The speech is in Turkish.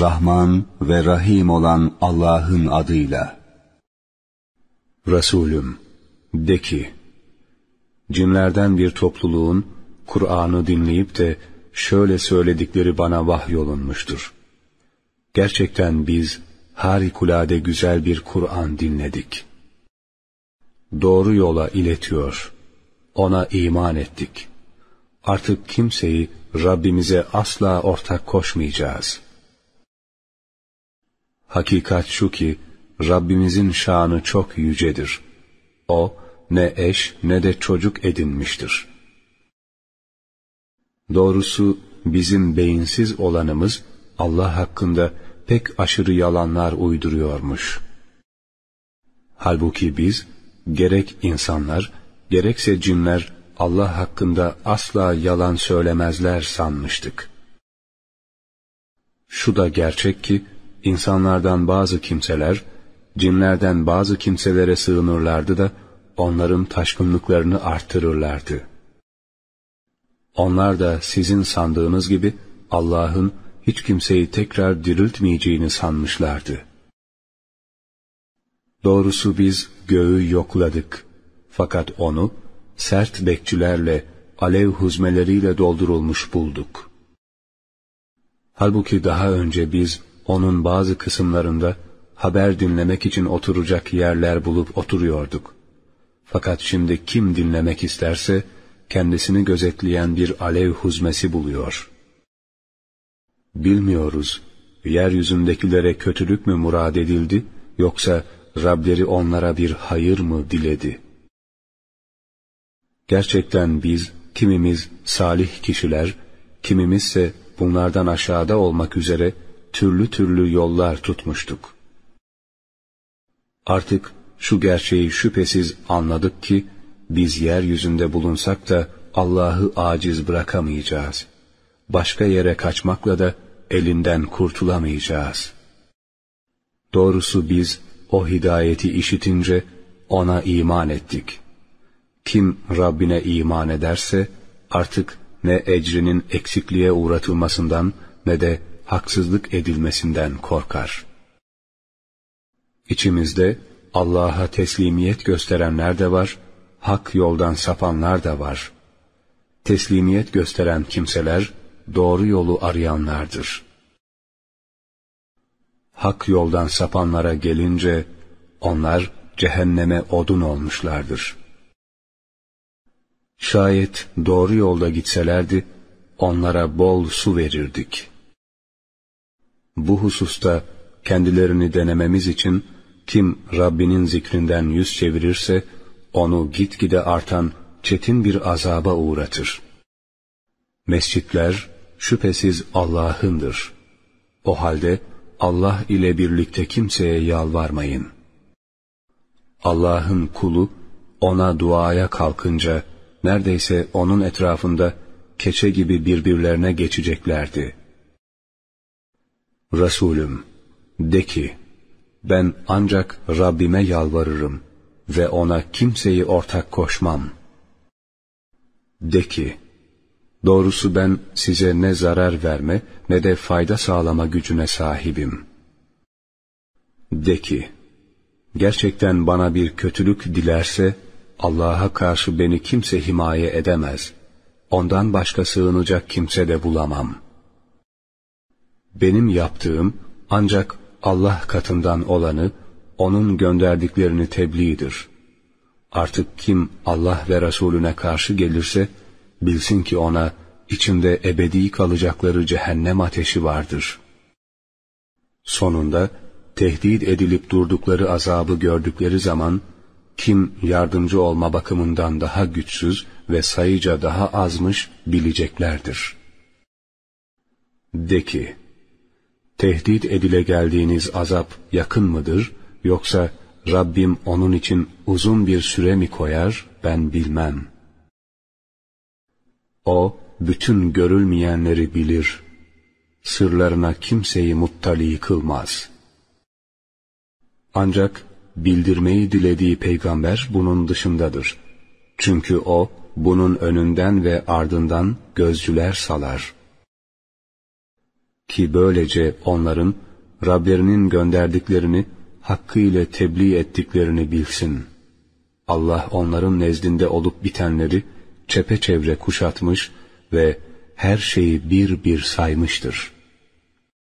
Rahman ve Rahim olan Allah'ın adıyla. Resulüm, de ki, cinlerden bir topluluğun Kur'an'ı dinleyip de şöyle söyledikleri bana vahyolunmuştur. Gerçekten biz harikulade güzel bir Kur'an dinledik. Doğru yola iletiyor. Ona iman ettik. Artık kimseyi Rabbimize asla ortak koşmayacağız.'' Hakikat şu ki Rabbimizin şanı çok yücedir. O ne eş ne de çocuk edinmiştir. Doğrusu bizim beyinsiz olanımız Allah hakkında pek aşırı yalanlar uyduruyormuş. Halbuki biz gerek insanlar gerekse cinler Allah hakkında asla yalan söylemezler sanmıştık. Şu da gerçek ki insanlardan bazı kimseler, cinlerden bazı kimselere sığınırlardı da onların taşkınlıklarını arttırırlardı. Onlar da sizin sandığınız gibi Allah'ın hiç kimseyi tekrar diriltmeyeceğini sanmışlardı. Doğrusu biz göğü yokladık. Fakat onu sert bekçilerle, alev huzmeleriyle doldurulmuş bulduk. Halbuki daha önce biz onun bazı kısımlarında haber dinlemek için oturacak yerler bulup oturuyorduk. Fakat şimdi kim dinlemek isterse kendisini gözetleyen bir alev huzmesi buluyor. Bilmiyoruz, yeryüzündekilere kötülük mü murad edildi, yoksa Rableri onlara bir hayır mı diledi? Gerçekten biz, kimimiz salih kişiler, kimimizse bunlardan aşağıda olmak üzere, türlü türlü yollar tutmuştuk. Artık şu gerçeği şüphesiz anladık ki, biz yeryüzünde bulunsak da Allah'ı aciz bırakamayacağız. Başka yere kaçmakla da elinden kurtulamayacağız. Doğrusu biz o hidayeti işitince ona iman ettik. Kim Rabbine iman ederse artık ne ecrinin eksikliğe uğratılmasından ne de haksızlık edilmesinden korkar. İçimizde Allah'a teslimiyet gösterenler de var, hak yoldan sapanlar da var. Teslimiyet gösteren kimseler doğru yolu arayanlardır. Hak yoldan sapanlara gelince onlar cehenneme odun olmuşlardır. Şayet doğru yolda gitselerdi onlara bol su verirdik.'' bu hususta kendilerini denememiz için kim Rabbinin zikrinden yüz çevirirse onu gitgide artan çetin bir azaba uğratır. Mescitler şüphesiz Allah'ındır. O halde Allah ile birlikte kimseye yalvarmayın. Allah'ın kulu ona duaya kalkınca neredeyse onun etrafında keçe gibi birbirlerine geçeceklerdi.'' Resulüm, de ki, ben ancak Rabbime yalvarırım ve ona kimseyi ortak koşmam. De ki, doğrusu ben size ne zarar verme ne de fayda sağlama gücüne sahibim. De ki, gerçekten bana bir kötülük dilerse, Allah'a karşı beni kimse himaye edemez. Ondan başka sığınacak kimse de bulamam. Benim yaptığım ancak Allah katından olanı, onun gönderdiklerini tebliğidir. Artık kim Allah ve Resulüne karşı gelirse, bilsin ki ona içinde ebedi kalacakları cehennem ateşi vardır. Sonunda tehdit edilip durdukları azabı gördükleri zaman, kim yardımcı olma bakımından daha güçsüz ve sayıca daha azmış bileceklerdir. De ki, tehdit edile geldiğiniz azap yakın mıdır yoksa Rabbim onun için uzun bir süre mi koyar ben bilmem. O bütün görülmeyenleri bilir. Sırlarına kimseyi muttali kılmaz. Ancak bildirmeyi dilediği peygamber bunun dışındadır. Çünkü o bunun önünden ve ardından gözcüler salar.'' Ki böylece onların Rablerinin gönderdiklerini hakkıyla tebliğ ettiklerini bilsin. Allah onların nezdinde olup bitenleri çepeçevre kuşatmış ve her şeyi bir bir saymıştır.''